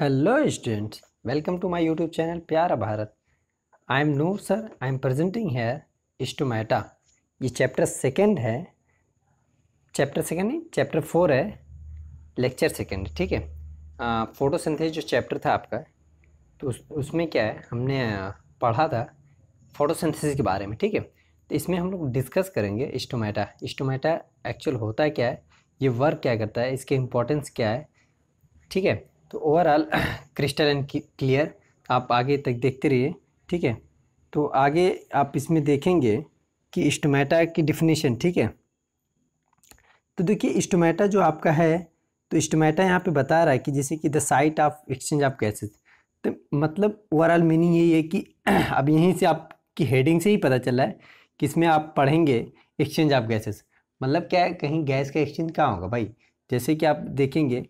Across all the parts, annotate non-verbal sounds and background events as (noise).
hello student welcome to my YouTube channel प्यारा Bharat I am Noor sir I am presenting here stomata ये chapter second है chapter second नहीं chapter four है lecture second ठीक है photosynthesis जो चैप्टर था आपका तो उस उसमें क्या है हमने पढ़ा था फोटोसिंथेसिस के बारे में ठीक है तो इसमें हम लोग डिस्कस करेंगे इस्टोमेटा इस्टोमेटा एक्चुअल होता क्या है ये वर्क क्या करता है इसके इम्पोर्टेंस क्या है ठीक है तो ओवरऑल क्रिस्टल एंड क्लियर आप आगे तक देखते रहिए ठीक है तो आगे आप इसमें देखेंगे कि इस्टोमेटा की डिफिनेशन ठीक है तो देखिए इस्टोमेटा जो आपका है तो इस्टोमेटा यहाँ पे बता रहा है कि जैसे कि the site of exchange of कैसे तो मतलब ओवरऑल मीनिंग यही है कि (clears throat) अब यहीं से आपकी हेडिंग से ही पता चला है कि इसमें आप पढ़ेंगे एक्सचेंज ऑफ गैसेस मतलब क्या है कहीं गैस का एक्सचेंज कहाँ होगा भाई जैसे कि आप देखेंगे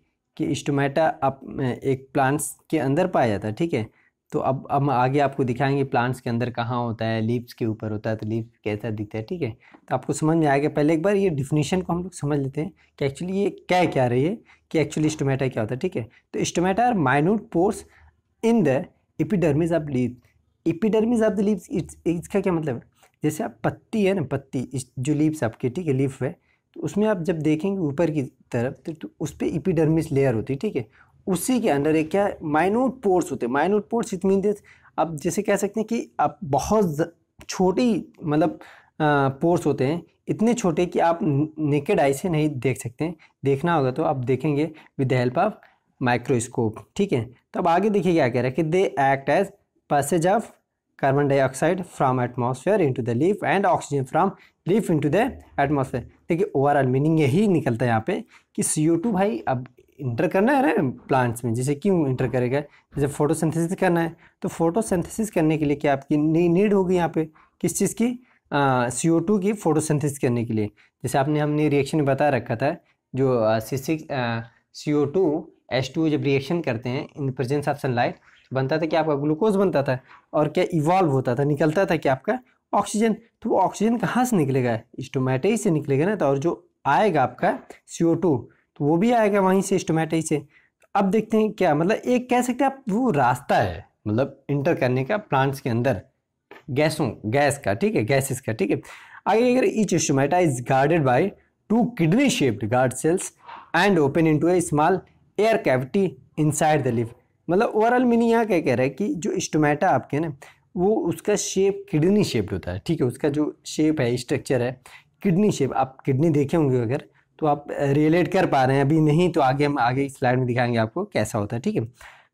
कि स्टोमेटा आप एक प्लांट्स के अंदर पाया जाता है ठीक है तो अब अब आगे आपको दिखाएंगे प्लांट्स के अंदर कहाँ होता है लीव्स के ऊपर होता है तो लीव्स कैसा दिखता है ठीक है तो आपको समझ में आएगा पहले एक बार ये डिफिनीशन को हम लोग समझ लेते हैं कि एक्चुअली ये क्या क्या रही है कि एक्चुअली स्टोमेटा क्या होता है ठीक है तो stomata are minute pores in the epidermis of leave epidermis of the leaves इसका क्या मतलब है जैसे आप पत्ती है ना पत्ती इस जो लीव्स आपके ठीक है लीफ है तो उसमें आप जब देखेंगे ऊपर की तरफ तो, तो उस पर इपीडर्मिस लेयर होती है ठीक है उसी के अंदर एक क्या माइनोट पोर्स होते हैं माइनोट पोर्स इतनी दे आप जैसे कह सकते हैं कि आप बहुत छोटी मतलब पोर्स होते हैं इतने छोटे कि आप नेकेड आई से नहीं देख सकते हैं देखना होगा तो आप देखेंगे with the help of microscope ठीक है तो अब आगे देखिए क्या कह रहा है कि they act as passage of carbon dioxide from atmosphere into the leaf and oxygen from leaf into the atmosphere देखिए ओवरऑल मीनिंग यही निकलता है यहाँ पे कि सी ओ टू भाई अब इंटर करना है ना प्लांट्स में जैसे क्यों इंटर करेगा जैसे फोटोसिंथेसिस करना है तो फोटोसिंथेसिस करने के लिए क्या आपकी नीड होगी यहाँ पे किस चीज़ की सी ओ टू की फोटोसिंथेसिस करने के लिए जैसे आपने हमने रिएक्शन में बता रखा था जो C six C O two H two जब रिएक्शन करते हैं इन प्रेजेंस ऑफ सनलाइट बनता था क्या आपका ग्लूकोज बनता था और क्या इवॉल्व होता था निकलता था क्या आपका ऑक्सीजन तो वो ऑक्सीजन कहाँ से निकलेगा स्टोमेटाई से निकलेगा ना तो और जो आएगा आपका सी तो वो भी आएगा वहीं से स्टोमेटाई से अब देखते हैं क्या मतलब एक कह सकते हैं आप वो रास्ता है मतलब इंटर करने का प्लांट्स के अंदर गैसों गैस का ठीक है गैसेस का ठीक है आगे अगर each stomata is guarded by two kidney shaped guard cells and open into a small air cavity inside the leave मतलब ओवरऑल मीनिंग यहाँ क्या कह रहा है कि जो स्टोमेटा आपके ना वो उसका शेप किडनी शेप्ड होता है ठीक है उसका जो शेप है स्ट्रक्चर है किडनी शेप आप किडनी देखे होंगे अगर तो आप रिलेट कर पा रहे हैं अभी नहीं तो आगे हम आगे स्लाइड में दिखाएंगे आपको कैसा होता है ठीक है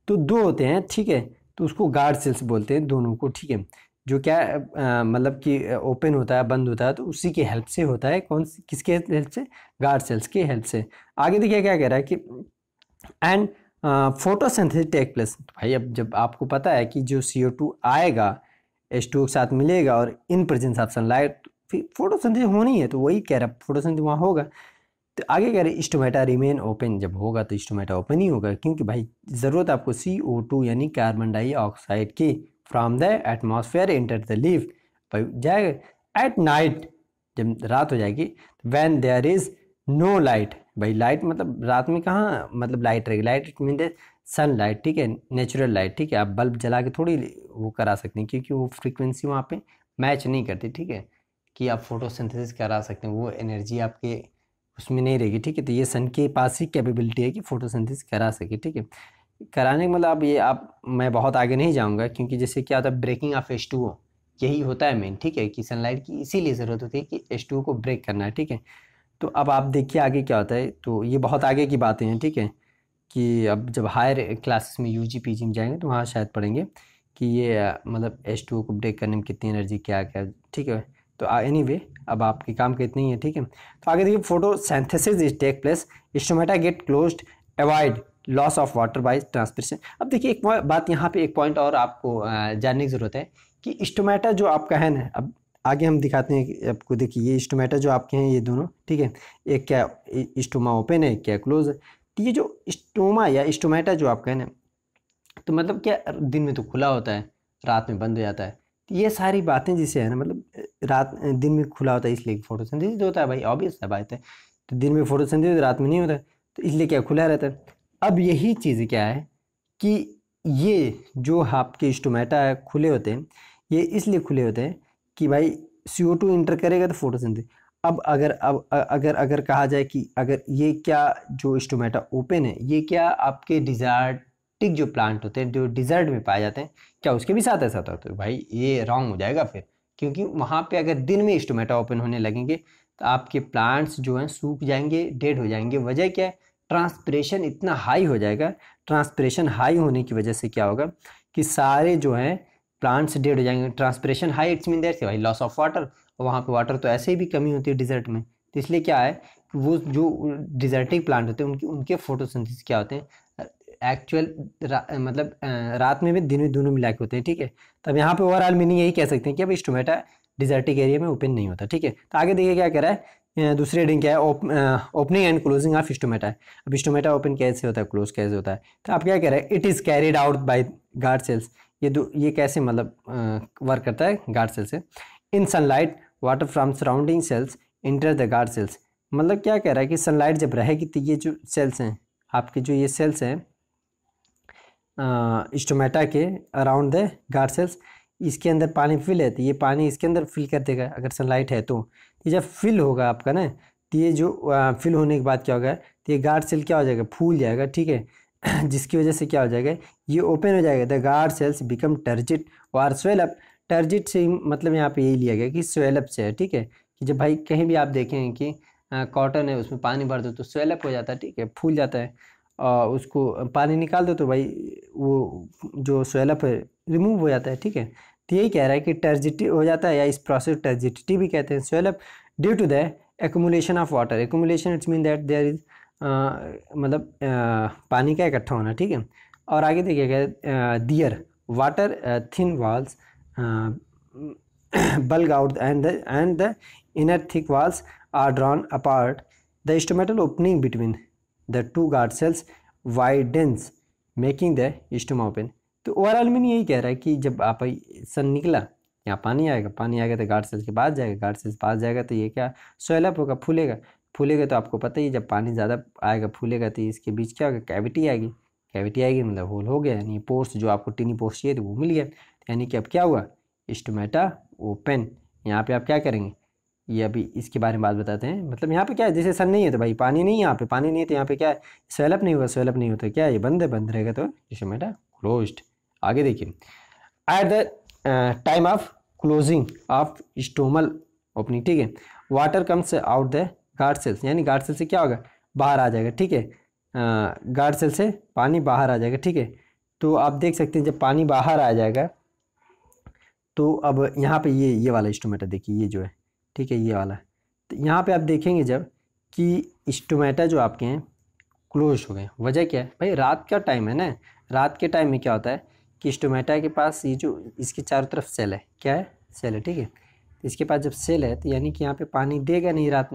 तो दो होते हैं ठीक है तो उसको गार्ड सेल्स बोलते हैं दोनों को ठीक है जो क्या मतलब कि ओपन होता है बंद होता है तो उसी की हेल्प से होता है कौन किसके हेल्प से गार्ड सेल्स के हेल्प से आगे देखिए क्या कह रहा है कि एंड फोटोसिंथेसिस टेक प्लेस भाई अब जब आपको पता है कि जो सी ओ टू आएगा एच टू के साथ मिलेगा और इन प्रेजेंस ऑफ सनलाइट फिर फोटोसिंथेसिस होनी है तो वही कह रहा फोटोसिंथेसिस वहाँ होगा तो आगे कह रहे स्टोमेटा रिमेन ओपन जब होगा तो स्टोमेटा ओपन ही होगा क्योंकि भाई ज़रूरत आपको सी ओ टू यानी कार्बन डाइऑक्साइड की from the atmosphere enter the leave भाई जाएगा एट नाइट जब रात हो जाएगी when there is no light भाई लाइट मतलब रात में कहाँ मतलब लाइट रहेगी लाइट मीन सन लाइट ठीक है नेचुरल लाइट ठीक है आप बल्ब जला के थोड़ी वो करा सकते हैं क्योंकि वो फ्रिक्वेंसी वहाँ पे मैच नहीं करती ठीक है कि आप फोटोसिंथेसिस करा सकते हैं वो एनर्जी आपके उसमें नहीं रहेगी ठीक है तो ये सन के पास ही कैपेबिलिटी है कि फोटोसिंथेसिस करा सके ठीक है कराने का मतलब आप ये आप मैं बहुत आगे नहीं जाऊँगा क्योंकि जैसे क्या होता है ब्रेकिंग ऑफ एच यही होता है मेन ठीक है कि सनलाइट की इसीलिए ज़रूरत होती है कि एच को ब्रेक करना है ठीक है तो अब आप देखिए आगे क्या होता है तो ये बहुत आगे की बातें हैं ठीक है कि अब जब हायर क्लासेस में यू जी पी जी में जाएंगे तो वहाँ शायद पढ़ेंगे कि ये मतलब एच टू को ब्रेक करने में कितनी एनर्जी क्या क्या ठीक है तो एनी वे अब आपके काम के इतने ही है ठीक है तो आगे देखिए photosynthesis is take place stomata get close avoid loss of water by transpiration अब देखिए एक बात यहाँ पे एक पॉइंट और आपको जानने की ज़रूरत है कि स्टोमेटा जो आपका है ना अब आगे हम दिखाते हैं आपको देखिए ये स्टोमेटा जो आपके हैं ये दोनों ठीक है एक क्या स्टोमा ओपन है क्या क्लोज है तो ये जो स्टोमा या स्टोमेटा जो आपका है ना तो मतलब क्या दिन में तो खुला होता है रात में बंद हो जाता है तो ये सारी बातें जिसे है ना मतलब रात दिन में खुला होता है इसलिए फोटोसिंथेसिस होता है भाई ऑब्वियस है बात है तो दिन में फोटोसिंथेसिस रात में नहीं होता तो इसलिए क्या खुला रहता है अब यही चीज़ क्या है कि ये जो आपके स्टोमेटा खुले होते हैं ये इसलिए खुले होते हैं कि भाई सी ओ टू इंटर करेगा तो फोटोसिंथेसिस अब अगर अब अगर अगर कहा जाए कि अगर ये क्या जो स्टोमेटा ओपन है ये क्या आपके डिजार्टिक जो प्लांट होते हैं जो डिजर्ट में पाए जाते हैं क्या उसके भी साथ ऐसा होता है तो भाई ये रॉन्ग हो जाएगा फिर क्योंकि वहाँ पे अगर दिन में स्टोमेटा ओपन होने लगेंगे तो आपके प्लांट्स जो हैं सूख जाएंगे डेड हो जाएंगे वजह क्या है ट्रांसप्रेशन इतना हाई हो जाएगा ट्रांसप्रेशन हाई होने की वजह से क्या होगा कि सारे जो हैं प्लांट्स डेड हो जाएंगे ट्रांसपरेशन हाई इट्स मीन देर से भाई लॉस ऑफ वाटर और वहाँ पे वाटर तो ऐसे ही भी कमी होती है डिजर्ट में तो इसलिए क्या है वो जो डिजर्टिंग प्लांट होते हैं उनके उनके फोटोसिंथेसिस क्या होते हैं एक्चुअल रा, मतलब रात में भी दिन में दोनों मिला के होते हैं ठीक है तब यहाँ पे ओवरऑल मीनिंग यही कह सकते हैं कि अब स्टोमेटा डिजर्टिक एरिया में ओपन नहीं होता ठीक है तो आगे देखिए क्या कह रहा है दूसरी रीडिंग क्या है opening and closing of stomata है अब स्टोमेटा ओपन कैसे होता है क्लोज कैसे होता है तो आप क्या कह रहे हैं it is carried out by guard cells ये दो ये कैसे मतलब वर्क करता है गार्ड सेल से in sunlight water from surrounding cells enter the guard cells मतलब क्या कह रहा है कि सनलाइट जब रहेगी तो ये जो सेल्स हैं आपके जो ये सेल्स हैं स्टोमेटा के अराउंड द गार्ड सेल्स इसके अंदर पानी फिल है तो ये पानी इसके अंदर फिल कर देगा अगर सनलाइट है तो ये जब फिल होगा आपका ना तो ये जो आ, फिल होने के बाद क्या होगा तो ये गार्ड सेल क्या हो जाएगा फूल जाएगा ठीक है (clears throat) जिसकी वजह से क्या हो जाएगा ये ओपन हो जाएगा the guard cells become turgid और स्वेलअप टर्जिट से मतलब यहाँ पे यही लिया गया कि स्वेलअप से है ठीक है कि जब भाई कहीं भी आप देखें कि कॉटन है उसमें पानी भर दो तो स्वेलअप हो जाता है ठीक है फूल जाता है और उसको पानी निकाल दो तो भाई वो जो स्वेलअप है रिमूव हो जाता है ठीक है तो यही कह रहा है कि टर्जिटी हो जाता है या इस प्रोसेस टर्जिटी भी कहते हैं swell up due to the accumulation of water accumulation it's mean that there is मतलब पानी का इकट्ठा होना ठीक है और आगे देखिएगा there water thin walls bulge out and and the inner thick walls are drawn apart the stomatal opening between the two guard cells widens making the stoma open तो ओवरऑल मैंने यही कह रहा है कि जब आप सन निकला यहाँ पानी आएगा पानी आएगा तो गार्ड सेल्स के पास जाएगा गार्ड सेल्स पास जाएगा तो ये क्या सोयलप होगा फूलेगा फूलेगा तो आपको पता ही जब पानी ज़्यादा आएगा फूलेगा तो इसके बीच क्या होगा कैविटी आएगी कैविटी आएगी मतलब होल हो गया यानी पोर्स जो आपको टिनी पोर्स चाहिए थे तो वो मिल गया यानी कि अब क्या हुआ स्टोमेटा ओपन यहाँ पे आप क्या करेंगे ये अभी इसके बारे में बात बताते हैं मतलब यहाँ पे क्या है जैसे सन नहीं है तो भाई पानी नहीं है यहाँ पे पानी नहीं है तो यहाँ पे क्या है स्वेलअप नहीं हुआ स्वेलप नहीं होता तो क्या ये बंद है बंद रहेगा तो स्टोमेटा क्लोज आगे देखिए at the time of closing of stomal opening ठीक है water comes out the guard cells यानी गार्ड सेल से क्या होगा बाहर आ जाएगा ठीक है गार्ड सेल से पानी बाहर आ जाएगा ठीक है तो आप देख सकते हैं जब पानी बाहर आ जाएगा तो अब यहाँ पे ये ये वाला स्टोमेटा देखिए ये जो है ठीक है ये वाला तो यहाँ पे आप देखेंगे जब कि स्टोमेटा जो आपके हैं क्लोज हो गए वजह क्या है भाई रात का टाइम है ना रात के टाइम में क्या होता है कि स्टोमेटा के पास ये जो इसके चारों तरफ सेल है क्या है सेल है ठीक है इसके पास जब सेल है तो यानी कि यहाँ पे पानी देगा नहीं रात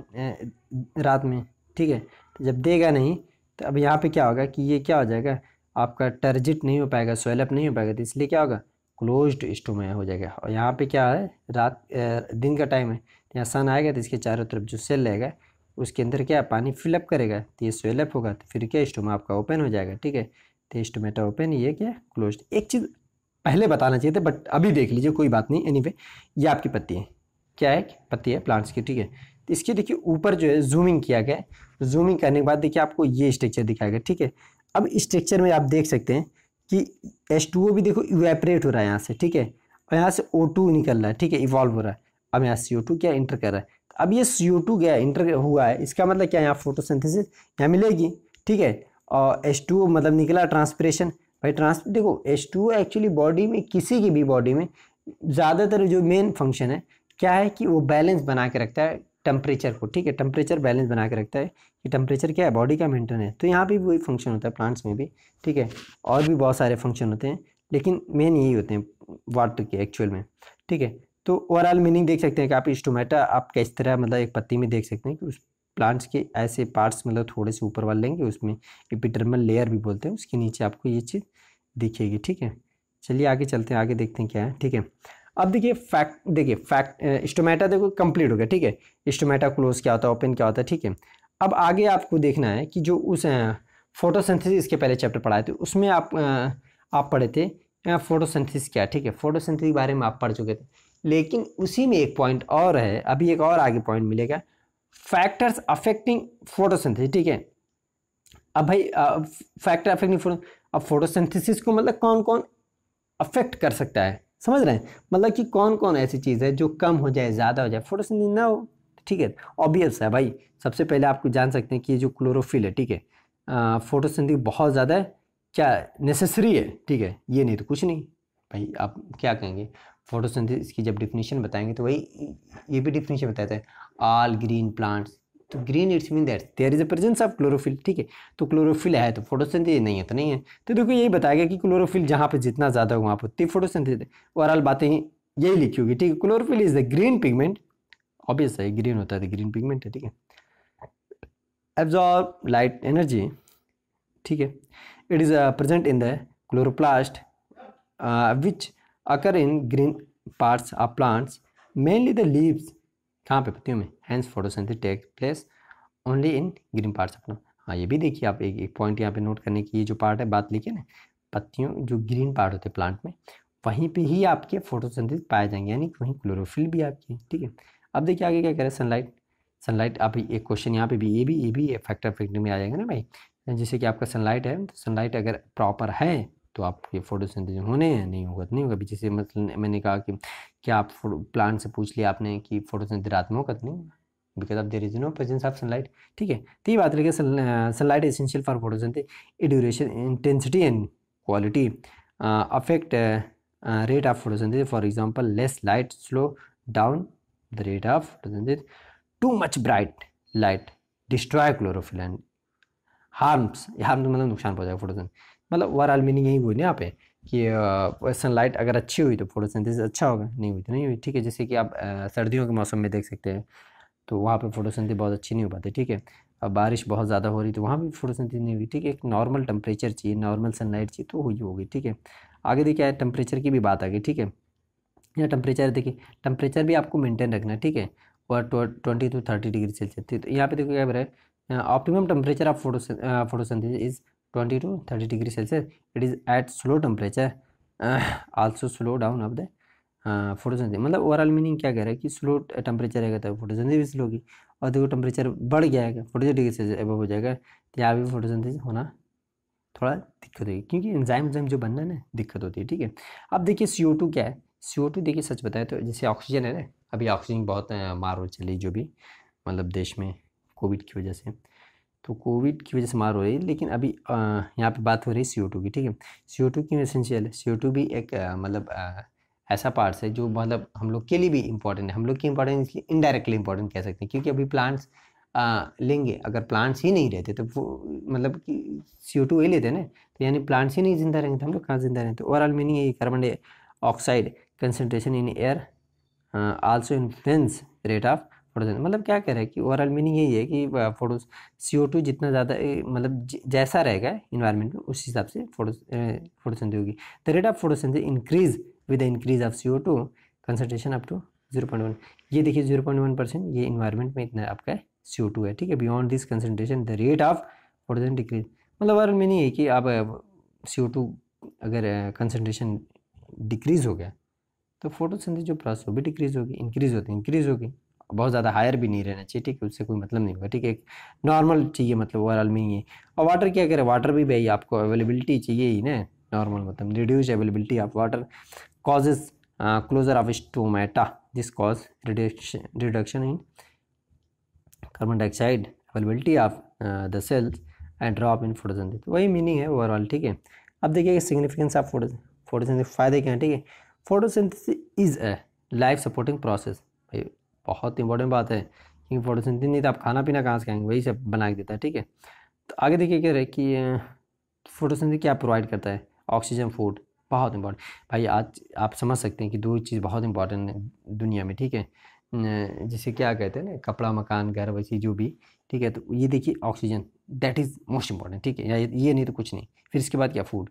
रात में ठीक है तो जब देगा नहीं तो अब यहाँ पे क्या होगा कि ये क्या हो जाएगा आपका टर्जिट नहीं हो पाएगा स्वेलअप नहीं हो पाएगा तो इसलिए क्या होगा क्लोज्ड स्टोमा हो जाएगा और यहाँ पे क्या है रात दिन का टाइम है तो यहाँ सन आएगा तो इसके चारों तरफ जो सेल रहेगा उसके अंदर क्या पानी फिलअप करेगा तो ये स्वेलअप होगा तो फिर क्या स्टोमा आपका ओपन हो जाएगा ठीक है तो स्टोमेटा ओपन ये क्या क्लोज एक चीज़ पहले बताना चाहिए था बट अभी देख लीजिए कोई बात नहीं एनीवे anyway, ये आपकी पत्ती है क्या है पत्ती है प्लांट्स की ठीक है तो इसके देखिए ऊपर जो है जूमिंग किया गया जूमिंग करने के बाद देखिए आपको ये स्ट्रक्चर दिखाया गया ठीक है अब स्ट्रक्चर में आप देख सकते हैं कि एस भी देखो इवेपरेट हो रहा है यहाँ से ठीक है और यहाँ से ओ निकल रहा है ठीक है इवॉल्व हो रहा है अब यहाँ सी क्या इंटर कर रहा है तो अब ये सी गया इंटर हुआ है इसका मतलब क्या यहाँ फोटोसिंथेसिस यहाँ मिलेगी ठीक है और एस मतलब निकला ट्रांसपरेशन भाई ट्रांस देखो एस एक्चुअली बॉडी में किसी की भी बॉडी में ज़्यादातर जो मेन फंक्शन है क्या है कि वो बैलेंस बना के रखता है टेम्परेचर को ठीक है टेम्परेचर बैलेंस बना के रखता है कि टेम्परेचर क्या है बॉडी का मेंटेन है तो यहाँ भी वही फंक्शन होता है प्लांट्स में भी ठीक है और भी बहुत सारे फंक्शन होते हैं लेकिन मेन यही होते हैं वाटर के एक्चुअल में ठीक है तो ओवरऑल मीनिंग देख सकते हैं कि आप स्टोमेटा आप किस तरह मतलब एक पत्ती में देख सकते हैं कि उस प्लांट्स के ऐसे पार्ट्स मतलब थोड़े से ऊपर वाले लेंगे उसमें एपिटर्मल लेयर भी बोलते हैं उसके नीचे आपको ये चीज़ दिखेगी ठीक है चलिए आगे चलते हैं आगे देखते हैं क्या है ठीक है अब देखिए फैक्ट देखिए फैक्ट स्टोमेटा देखो कंप्लीट हो गया ठीक है स्टोमेटा क्लोज क्या होता है ओपन क्या होता है ठीक है अब आगे आपको देखना है कि जो उस फोटोसिंथेसिस के पहले चैप्टर पढ़ाए थे उसमें आप आप पढ़े थे फोटोसिंथेसिस क्या ठीक है फोटोसिंथेसिस के बारे में आप पढ़ चुके थे लेकिन उसी में एक पॉइंट और है अभी एक और आगे पॉइंट मिलेगा फैक्टर्स अफेक्टिंग फोटोसिंथेसिस ठीक है अब भाई फैक्टर अफेक्टिंग फोटो अब फोटोसिंथेसिस को मतलब कौन कौन अफेक्ट कर सकता है समझ रहे हैं मतलब कि कौन कौन ऐसी चीज़ है जो कम हो जाए ज़्यादा हो जाए फोटोसिंथेसिस ना हो तो ठीक है ऑब्वियस है भाई सबसे पहले आपको जान सकते हैं कि ये जो क्लोरोफिल है ठीक है फोटोसिंथेसिस बहुत ज़्यादा है क्या नेसेसरी है ठीक है ये नहीं तो कुछ नहीं भाई आप क्या कहेंगे फोटोसिंथेसिस की जब डिफिनीशन बताएंगे तो वही ये भी डिफिनीशन बताते हैं ऑल ग्रीन प्लांट्स तो green it's mean that there is a presence of chlorophyll ठीक है तो क्लोरोफिल है तो फोटोसिंथेसिस नहीं है तो नहीं है तो देखो यही बताया गया कि क्लोरोफिल जहाँ पर जितना ज़्यादा हो वहाँ पर उतनी फोटोसिंथेसिस और ओवरऑल बातें यही लिखी होगी ठीक है chlorophyll is the green pigment obvious है ग्रीन होता है ग्रीन तो पिगमेंट है ठीक है एब्जॉर्ब लाइट एनर्जी ठीक है it is present in the chloroplast which occur in green parts of plants mainly the leaves कहाँ पे पत्तियों में hence photosynthesis take place only in green parts अपना हाँ ये भी देखिए आप एक एक पॉइंट यहाँ पे नोट करने की ये जो पार्ट है बात लिखिए ना पत्तियों जो ग्रीन पार्ट होते हैं प्लांट में वहीं पे ही आपके फोटोसेंथिस पाए जाएंगे यानी वहीं क्लोरोफिल भी आपकी ठीक है अब देखिए आगे क्या कह रहे हैं सनलाइट सनलाइट आप एक क्वेश्चन यहाँ पे भी ये भी ये भी फैक्टर फैक्टर में आ जाएगा ना भाई जैसे कि आपका सनलाइट है तो सनलाइट अगर प्रॉपर है तो आपके फोटोसिंथेसिस होने हैं नहीं होगा तो नहीं होगा जैसे मतलब मैंने कहा कि क्या आप प्लांट से पूछ लिया आपने कि फोटोसिंथेसिस रात में होगा तो नहीं होगा because of there is no presence of sunlight ठीक है तो ये बात रही sunlight essential for photosynthesis duration intensity and quality affect rate of photosynthesis for example less light slow down the rate of photosynthesis too much bright light destroy chlorophyll and harms harm मतलब नुकसान पहुंचाएगा photosynthesis मतलब overall meaning यही हुई ना यहाँ पे कि सनलाइट अगर अच्छी हुई तो फोटोसिंथेसिस अच्छा होगा नहीं हुई तो नहीं हुई ठीक है जैसे कि आप सर्दियों के मौसम में देख सकते हैं तो वहाँ पर फोटोसिंथेसिस बहुत अच्छी नहीं हो पाती ठीक है अब बारिश बहुत ज़्यादा हो रही तो वहाँ भी फोटोसिंथेसिस नहीं हुई ठीक है एक नॉर्मल टेम्परेचर चाहिए नॉर्मल सनलाइट चाहिए तो हुई होगी ठीक है आगे देखिए टेम्परेचर की भी बात आ गई ठीक है या टेम्परेचर देखिए टेम्परेचर भी आपको मेंटेन रखना है ठीक है और twenty to thirty degree Celsius तो यहाँ पे देखो क्या बोल रहा है optimum temperature of photo photosynthesis is 20 to 30 degree celsius it is at slow temperature uh, also slow down of the uh, मतलब ओवरऑल मीनिंग क्या कह रहा है कि स्लो टेम्परेचर रहेगा तो फोटोसेंथिस भी स्लो होगी और देखो टेम्परेचर बढ़ गया है फोर्टी थ्री डिग्री से अबव हो जाएगा तो यहाँ भी फोटोसेंथिस होना थोड़ा दिक्कत होगी क्योंकि एंजाइम एंजाइम जो बनना है ना दिक्कत होती है ठीक है अब देखिए सी क्या है सी देखिए सच बताए तो जैसे ऑक्सीजन है ना अभी ऑक्सीजन बहुत uh, मार हो चली जो भी मतलब देश में कोविड की वजह से तो कोविड की वजह से मार हो रही है लेकिन अभी यहाँ पे बात हो रही है सी की ठीक है सी टू क्यों एसेंशियल है सी भी एक मतलब ऐसा पार्ट्स है जो मतलब हम लोग के लिए भी इंपॉर्टेंट है हम लोग की इम्पोर्टेंट इसलिए इनडायरेक्टली इंपॉर्टेंट कह सकते हैं क्योंकि अभी प्लांट्स आ, लेंगे अगर प्लांट्स ही नहीं रहते तो वो मतलब कि सी ओ टू ही लेते ना तो यानी प्लांट्स ही नहीं जिंदा रहेंगे तो हम लोग कहाँ जिंदा रहेंगे तो ओवरऑल मीनिंग ये carbon dioxide concentration in air also influence rate of photogen मतलब क्या कह रहे हैं कि ओवरऑल मीनिंग यही है कि फोटो सी ओ टू जितना ज़्यादा मतलब जैसा रहेगा इन्वायरमेंट में उस हिसाब से फोटो फोटोसिंथेसिस होगी the rate of photosynthesis increase with the increase of C O two concentration up to zero point one ये देखिए जीरो पॉइंट वन परसेंट ये इन्वायरमेंट में इतना आपका सी ओ टू है ठीक है beyond this concentration the rate of photosynthesis decrease मतलब ओवरऑल मीनिंग है कि आप सी ओ टू अगर कंसनट्रेशन डिक्रीज़ हो गया तो फोटोसिंथेसिस जो प्रोसेस वो भी डिक्रीज़ होगी इंक्रीज़ होती है इंक्रीज़ होगी बहुत ज़्यादा हायर भी नहीं रहना चाहिए ठीक है उससे कोई मतलब नहीं होगा ठीक है नॉर्मल चाहिए मतलब ओवरऑल में ही और वाटर क्या करें वाटर भी भाई आपको अवेलेबिलिटी चाहिए ही ना नॉर्मल मतलब reduce availability of water causes closure of stomata this cause reduction reduction in carbon dioxide availability of the cells and drop in photosynthesis वही मीनिंग है ओवरऑल ठीक है अब देखिए सिग्निफिकेंस ऑफ फोटो फोटोसिंथेसिस फ़ायदे क्या हैं ठीक है photosynthesis is a life supporting process भाई बहुत इंपॉर्टेंट बात है क्योंकि फोटोसिंथेसिस नहीं तो आप खाना पीना कहाँ से खाएंगे वही सब बना के देता है ठीक है तो आगे देखिए कह रहे कि फोटोसिंथेसिस क्या प्रोवाइड करता है ऑक्सीजन फूड बहुत इंपॉर्टेंट भाई आज आप समझ सकते हैं कि दो चीज़ बहुत इंपॉर्टेंट है दुनिया में ठीक है जिसे क्या कहते हैं ना कपड़ा मकान घर वैसी जो भी ठीक है तो ये देखिए oxygen that is most important ठीक है या ये नहीं तो कुछ नहीं फिर इसके बाद क्या फूड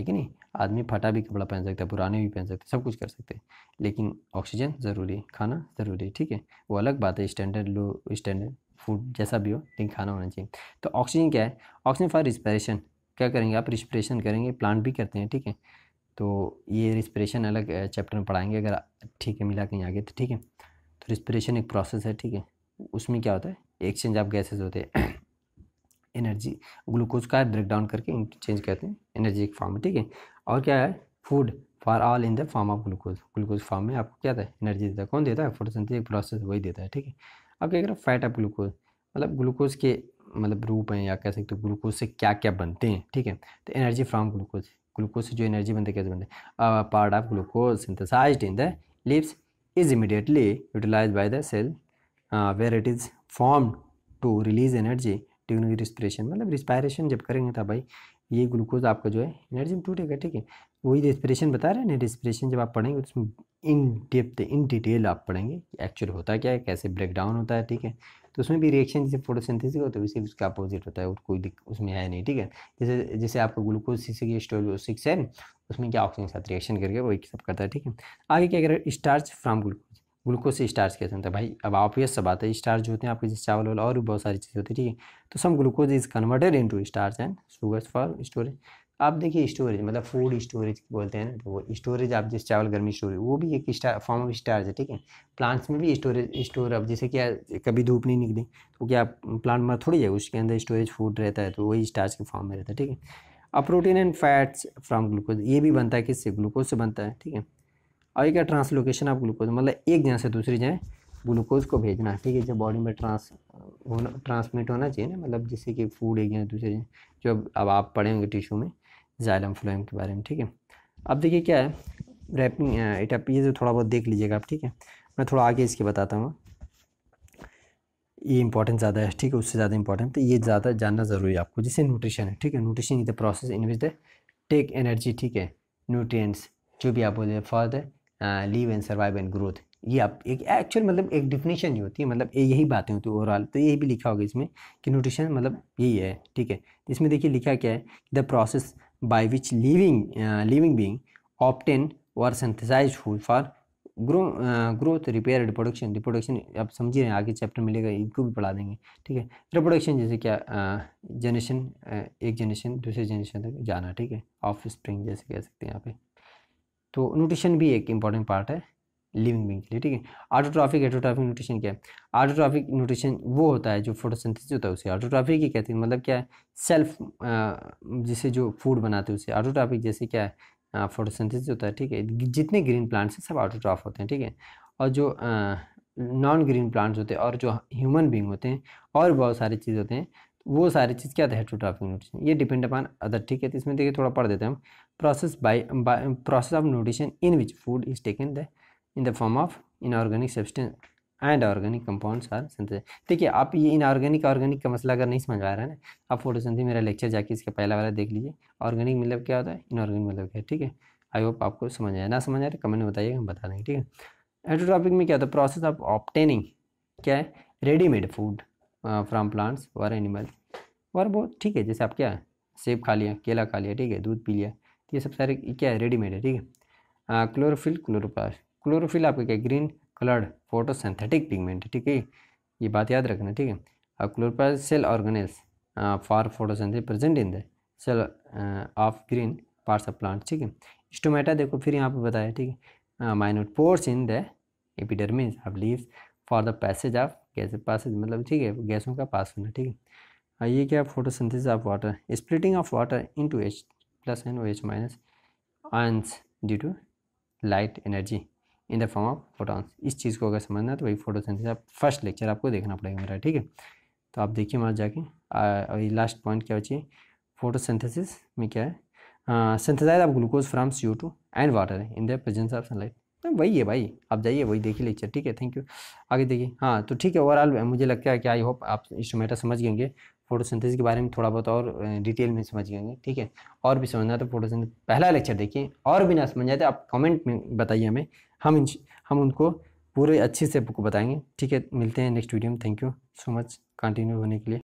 है कि नहीं आदमी फटा भी कपड़ा पहन सकता है पुराने भी पहन सकते सब कुछ कर सकते हैं लेकिन ऑक्सीजन ज़रूरी खाना ज़रूरी ठीक है वो अलग बात है स्टैंडर्ड लो स्टैंडर्ड फूड जैसा भी हो लेकिन खाना होना चाहिए तो ऑक्सीजन क्या है ऑक्सीजन फॉर रिस्परेशन क्या करेंगे आप रिस्परेशन करेंगे प्लांट भी करते हैं ठीक है तो ये रिस्परेशन अलग चैप्टर में पढ़ाएंगे अगर ठीक है मिला कहीं आगे तो ठीक है तो रिस्परेशन एक प्रोसेस है ठीक है उसमें क्या होता है एक्सचेंज ऑफ गैसेज होते हैं एनर्जी ग्लूकोज का ब्रेक डाउन करके चेंज करते हैं एनर्जी एक फॉर्म ठीक है और क्या है food for all in the form of glucose glucose form में आपको क्या देता है एनर्जी देता है कौन देता है फोटोसिंथेटिक प्रोसेस वही देता है ठीक है अब क्या करें फैट ऑफ ग्लूकोज मतलब ग्लूकोज के मतलब रूप हैं या कह सकते हो ग्लूकोज से क्या क्या बनते हैं ठीक है तो एनर्जी फ्रॉम ग्लूकोज ग्लूकोज से जो एनर्जी बनते कैसे बनते हैं part of glucose synthesize in the lips is immediately utilize by the cell where it is form to release energy technique respiration मतलब रिस्पायरेशन जब करेंगे तो भाई ये ग्लूकोज आपका जो है एनर्जी में टूटेगा ठीक है वही रिस्परेशन बता रहे हैं ना रिस्परेशन जब आप पढ़ेंगे उसमें इन डेप्थ इन डिटेल आप पढ़ेंगे कि एक्चुअल होता क्या है कैसे ब्रेक डाउन होता है ठीक है तो उसमें भी रिएक्शन जैसे फोटोसिंथेसिस होता है उसी उसका अपोजिट होता है और कोई उसमें है नहीं ठीक है जैसे जैसे आपका glucose C C store six है उसमें क्या ऑक्सीजन के साथ रिएक्शन करके वही सब करता है ठीक है आगे क्या करें स्टार्च फ्राम ग्लूकोज ग्लूकोज से स्टार्च कहते तो हैं भाई अब ऑब्वियस सब बात है स्टार्च होते हैं आपके जैसे चावल वाले और भी बहुत सारी चीज़ें होती है ठीक है तो some glucose is converted into starch and sugars for storage आप देखिए स्टोरेज मतलब फूड स्टोरेज बोलते हैं ना तो वो स्टोरेज आप जैसे चावल गर्मी स्टोरेज वो भी एक स्टार फॉर्म ऑफ स्टार्च है ठीक है प्लांट्स में भी स्टोरेज स्टोर अब जैसे क्या कभी धूप नहीं निकली तो क्या प्लांट मर थोड़ी है उसके अंदर स्टोरेज फूड रहता है तो वही स्टार्च के फॉर्म में रहता है ठीक है अब protein and fats from glucose ये भी बनता है किससे ग्लूकोज से बनता है ठीक है और ये क्या ट्रांसलोकेशन ऑफ ग्लूकोज मतलब एक जगह से दूसरी जगह ग्लूकोज को भेजना ठीक है जब बॉडी में ट्रांस होना ट्रांसमिट होना चाहिए ना मतलब जैसे कि फूड एक जगह दूसरे जगह जो अब अब आप पढ़े होंगे टिश्यू में जायलम फ्लोएम के बारे में ठीक है अब देखिए क्या है रैपिंग इटअप ये जो थोड़ा बहुत देख लीजिएगा आप ठीक है मैं थोड़ा आगे इसके बताता हूँ ये इंपॉर्टेंट ज़्यादा है ठीक है उससे ज़्यादा इंपॉर्टेंट तो ये ज़्यादा जानना ज़रूरी है आपको जैसे न्यूट्रिशन है ठीक है nutrition is the process in which the take energy ठीक है न्यूट्रिएंट्स जो भी आप बोले for the leave and survive and growth ये आप एक एक्चुअल मतलब एक डिफिनेशन ही होती है मतलब यही बातें होती है ओवरऑल तो यही भी लिखा होगा इसमें कि न्यूट्रिशन मतलब यही है ठीक है इसमें देखिए लिखा क्या है the process by which living living being obtain और synthesize food for grow growth repair reproduction reproduction आप समझिए आगे चैप्टर मिलेगा इनको भी पढ़ा देंगे ठीक है रिप्रोडक्शन जैसे क्या जनरेशन uh, uh, एक जनरेशन दूसरे जनरेशन तक जाना ठीक है ऑफ स्प्रिंग जैसे कह सकते हैं यहाँ पे तो न्यूट्रिशन भी एक इंपॉर्टेंट पार्ट है लिविंग बींग के लिए ठीक है आटोट्राफिक एटोट्राफिक न्यूट्रिशन क्या है आटोट्राफिक न्यूट्रिशन वो होता है जो फोटोसिंथेसिस होता है उसे ऑटोट्राफिक ही कहते हैं मतलब क्या है सेल्फ जिसे जो फूड बनाते हैं उसे ऑटोट्राफिक जैसे क्या है फोटोसिंथेसिस होता है ठीक है जितने ग्रीन प्लांट्स हैं सब ऑटोट्राफ होते हैं ठीक है और जो नॉन ग्रीन प्लांट्स होते हैं और जो ह्यूमन बींग होते हैं और बहुत सारी चीज़ होते हैं वो सारी चीज़ क्या है टू ट्रैफिक नोटेशन ये डिपेंड अपन अदर ठीक है तो इसमें देखिए थोड़ा पढ़ देते हैं हम process by process of nutrition in which food is taken the in the form of inorganic substance and organic compounds are synthesis देखिए आप ये इन ऑर्गेनिक ऑर्गेनिक का मसला अगर नहीं समझ आ रहे हैं ना आप फोटोसिंथेसिस मेरा लेक्चर जाके इसका पहला वाला देख लीजिए ऑर्गेनिक मतलब क्या होता है इनऑर्गेनिक मतलब क्या है ठीक है आई होप आपको समझ आया ना समझ आए तो कमेंट में हम बता देंगे ठीक है हेट्रोटॉपिक में क्या होता है प्रोसेस ऑफ ऑप्टेनिंग क्या है readymade food from plants or animal और बहुत ठीक है जैसे आप क्या है सेब खा लिया केला खा लिया ठीक है दूध पी लिया तो ये सब सारे क्या है रेडीमेड है ठीक है क्लोरोफिल क्लोरोप्लास क्लोरोफिल आपका क्या ग्रीन कलर्ड फोटोसिंथेटिक पिगमेंट ठीक है ये बात याद रखना ठीक है chloroplast cell organelles for photosynthesis present in the cell of green parts of plant ठीक है स्टोमेटा देखो फिर यहाँ पे बताया ठीक है minute pores in the epidermis of leave for the passage of gas passage मतलब ठीक है गैसों का पास होना ठीक है हाँ, ये क्या photosynthesis of water splitting of water into H plus and O H minus ions due to light energy in the form of photons इस चीज़ को अगर समझना है तो वही फोटोसिंथेसिस आप फर्स्ट लेक्चर आपको देखना पड़ेगा मेरा ठीक है तो आप देखिए वहाँ जाके और लास्ट पॉइंट क्या चाहिए फोटोसिंथेसिस में क्या है synthesize of glucose from C O two and water in the presence of sunlight तो वही है भाई आप जाइए वही देखिए लेक्चर ठीक है थैंक यू आगे देखिए हाँ तो ठीक है ओवरऑल मुझे लगता है कि आई होप आप स्टोमेटा समझ गएंगे फोटोसिंथेसिस के बारे में थोड़ा बहुत और डिटेल में समझ गएंगे ठीक है और भी समझना तो फोटोसिंथेसिस पहला लेक्चर देखिए और भी ना समझ आए तो आप कमेंट में बताइए हमें हम हम उनको पूरे अच्छे से बताएंगे ठीक है मिलते हैं नेक्स्ट वीडियो में thank you so much continue होने के लिए